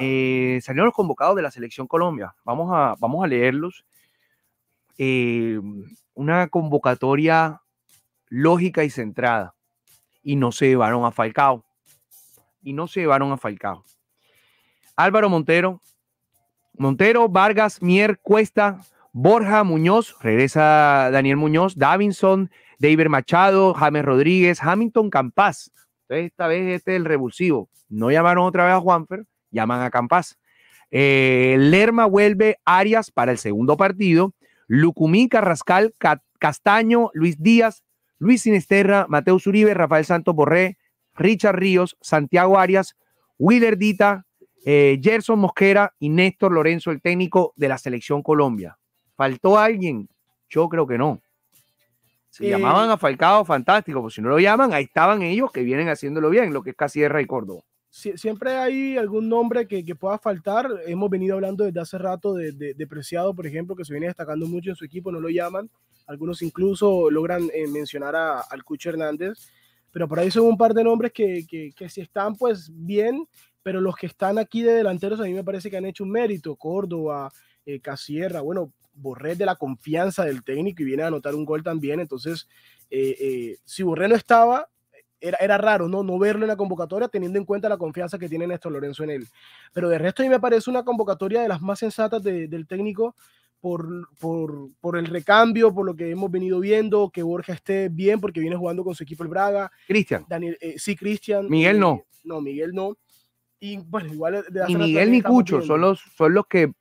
Eh, salieron los convocados de la selección Colombia. Vamos a, vamos a leerlos. Eh, una convocatoria lógica y centrada. Y no se llevaron a Falcao. Y no se llevaron a Falcao. Álvaro Montero. Montero, Vargas, Mier, Cuesta, Borja, Muñoz. Regresa Daniel Muñoz, Davinson, David Machado, James Rodríguez, Hamilton Campas. Entonces, esta vez este es el revulsivo. No llamaron otra vez a Juanfer llaman a Campas. Eh, Lerma vuelve Arias para el segundo partido. Lucumí, Carrascal, Castaño, Luis Díaz, Luis Sinesterra Mateus Uribe, Rafael Santos Borré, Richard Ríos, Santiago Arias, Willer Dita, eh, Gerson Mosquera y Néstor Lorenzo, el técnico de la Selección Colombia. ¿Faltó alguien? Yo creo que no. Se eh, llamaban a Falcao, fantástico, pues si no lo llaman, ahí estaban ellos que vienen haciéndolo bien, lo que es Casierra y Córdoba siempre hay algún nombre que, que, pueda faltar. Hemos venido hablando desde hace rato de, de, Preciado, por ejemplo, que se viene destacando mucho en su equipo, no lo llaman. Algunos incluso logran eh, mencionar al Cucho Hernández. Pero por ahí son un par de nombres que, que, si están, pues bien, pero los que están aquí de delanteros a mí me parece que han hecho un mérito. Córdoba, eh, Casierra, bueno, Borré de la confianza del técnico y viene a anotar un gol también. Entonces, eh, si Borré no estaba, era, raro ¿no? no verlo en la convocatoria teniendo en cuenta la confianza que tiene Néstor Lorenzo en él. Pero de resto a mí me parece una convocatoria de las más sensatas del técnico por, por, el recambio, por lo que hemos venido viendo, que Borja esté bien porque viene jugando con su equipo el Braga. Cristian. Daniel, eh, sí, Cristian. Miguel no. no, Miguel no. Y bueno, igual y Miguel ni Cucho son los, son los que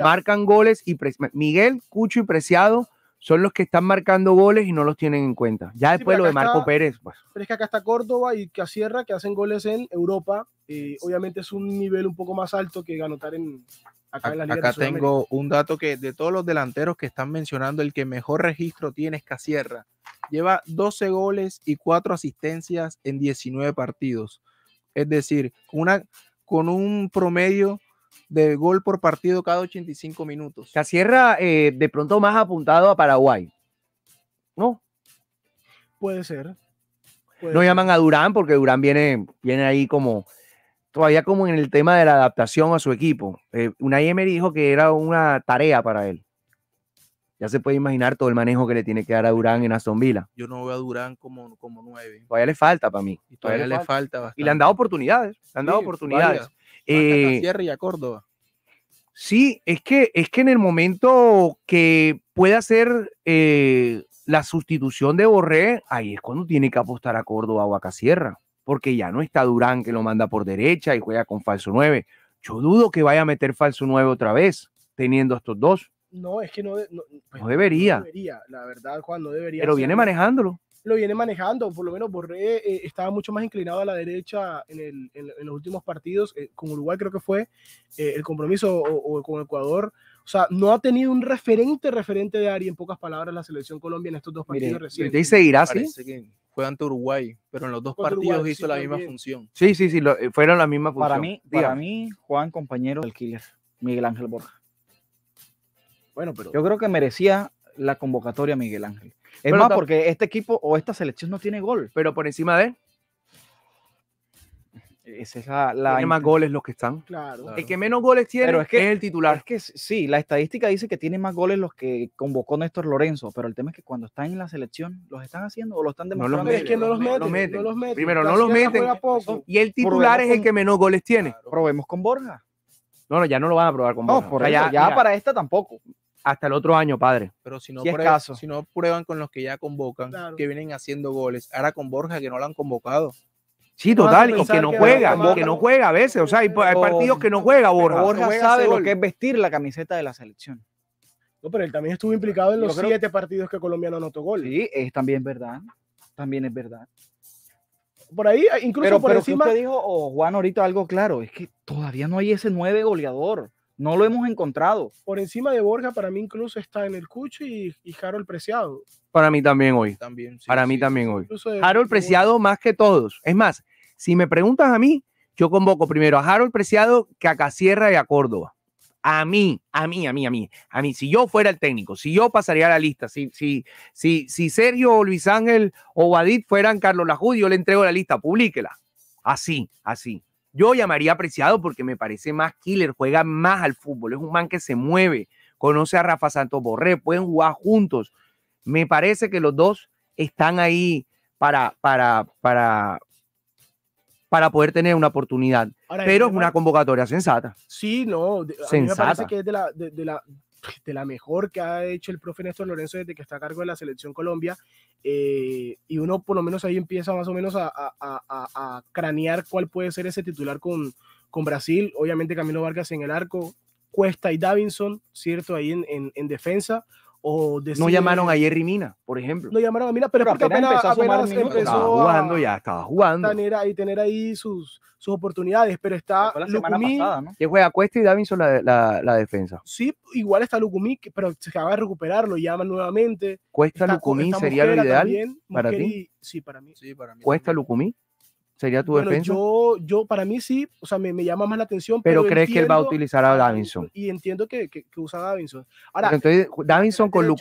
marcan goles y Miguel, Cucho y Preciado son los que están marcando goles y no los tienen en cuenta. Ya después lo de Marco Pérez. Pues. Pero es que acá está Córdoba y Casierra que hacen goles en Europa. Eh, obviamente es un nivel un poco más alto que anotar en, acá en la Liga Acá tengo un dato que de todos los delanteros que están mencionando, el que mejor registro tiene es Casierra. Lleva 12 goles y 4 asistencias en 19 partidos. Es decir, una, con un promedio de gol por partido cada 85 minutos. La Sierra eh, de pronto más apuntado a Paraguay, ¿no? Puede ser. no llaman a Durán porque Durán viene, viene ahí como todavía como en el tema de la adaptación a su equipo. Una eh, Unai dijo que era una tarea para él. Ya se puede imaginar todo el manejo que le tiene que dar a Durán en Aston Villa. Yo no veo a Durán como, como nueve. Todavía le falta para mí. Y todavía, le, falta. Y le han dado oportunidades. Le han dado oportunidades a eh, y a Córdoba. Sí, es que, es que en el momento que pueda ser eh, la sustitución de Borré, ahí es cuando tiene que apostar a Córdoba o a Casierra, porque ya no está Durán que lo manda por derecha y juega con falso 9. Yo dudo que vaya a meter falso 9 otra vez, teniendo estos dos. No, es que no, pues, debería. debería, la verdad, Juan, no debería. Pero viene manejándolo lo viene manejando, por lo menos Borré eh, estaba mucho más inclinado a la derecha en, el, en, los últimos partidos, eh, con Uruguay creo que fue eh, el compromiso o, con Ecuador, o sea, no ha tenido un referente, referente de área, en pocas palabras, la selección Colombia en estos dos partidos recientes. Y seguirá sí. Fue ante Uruguay, pero en los dos partidos hizo la misma función. Sí, sí, sí, fueron la misma función. Para mí, para mí Juan, compañero del Killer, Miguel Ángel Borja. Bueno, pero... Yo creo que merecía la convocatoria Miguel Ángel. Es más, porque este equipo o esta selección no tiene gol. Pero por encima de él. Esa es la, tiene más goles los que están. Claro. El que menos goles tiene pero es, que, el titular. que sí, la estadística dice que tiene más goles los que convocó Néstor Lorenzo, pero el tema es que cuando están en la selección, ¿los están haciendo o lo están demostrando? No es no los, meten, Primero, no los meten. Y el titular es el que menos goles tiene. Probemos con Borja. No, no, ya no lo van a probar con Borja. ya para esta tampoco hasta el otro año, padre. Pero si no, si, prueban, si no prueban con los que ya convocan, que vienen haciendo goles. Ahora con Borja, que no lo han convocado. Sí, total, o que no juega, que no juega a veces. O sea, hay, partidos que no juega Borja. Borja sabe lo que es vestir la camiseta de la selección. No, pero él también estuvo implicado en los siete partidos que Colombia no anotó gol. Sí, es también verdad. También es verdad. Por ahí, incluso por pero encima. dijo, Juan, ahorita algo claro, es que todavía no hay ese nueve goleador. No lo hemos encontrado. Por encima de Borja, para mí incluso está en el Cucho y, Harold Preciado. Para mí también hoy. También, para mí también hoy. Harold Preciado más que todos. Es más, si me preguntas a mí, yo convoco primero a Harold Preciado que a Casierra y a Córdoba. A mí, a mí, a mí, a mí, a mí, si yo fuera el técnico, si yo pasaría la lista, si, si, si, si Sergio o Luis Ángel o Badit fueran Carlos Lajud, yo le entrego la lista, publíquela. Así, así. Yo llamaría apreciado porque me parece más killer, juega más al fútbol, es un man que se mueve, conoce a Rafa Santos Borré, pueden jugar juntos. Me parece que los dos están ahí para, para, para, para poder tener una oportunidad. Pero este es una convocatoria sensata. Sí, no, me parece que es de la de la mejor que ha hecho el profe Néstor Lorenzo desde que está a cargo de la selección Colombia. Eh, y uno por lo menos ahí empieza más o menos a, cranear cuál puede ser ese titular con, con, Brasil. Obviamente Camilo Vargas en el arco, Cuesta y Davinson, ¿cierto? Ahí en, en defensa. O no llamaron a Jerry Mina, por ejemplo. No llamaron a Mina, pero, pero apenas, empezó, a apenas jugando a, ya, estaba jugando. Tener ahí, tener ahí sus, sus oportunidades, pero está la Lucumí. Pasada, ¿no? Que juega Cuesta y Davinson la, la, la, defensa. Sí, igual está Lukumi, pero se acaba de recuperar, lo llaman nuevamente. Cuesta está, sería lo ideal para ti. sí, para mí. Sí, para mí Cuesta también. ¿Sería tu defensa? Yo, yo, para mí sí, o sea, me, llama más la atención. Pero, crees que él va a utilizar a Davinson. Y entiendo que, usa Davinson. Pues entonces, Davinson con Lucas.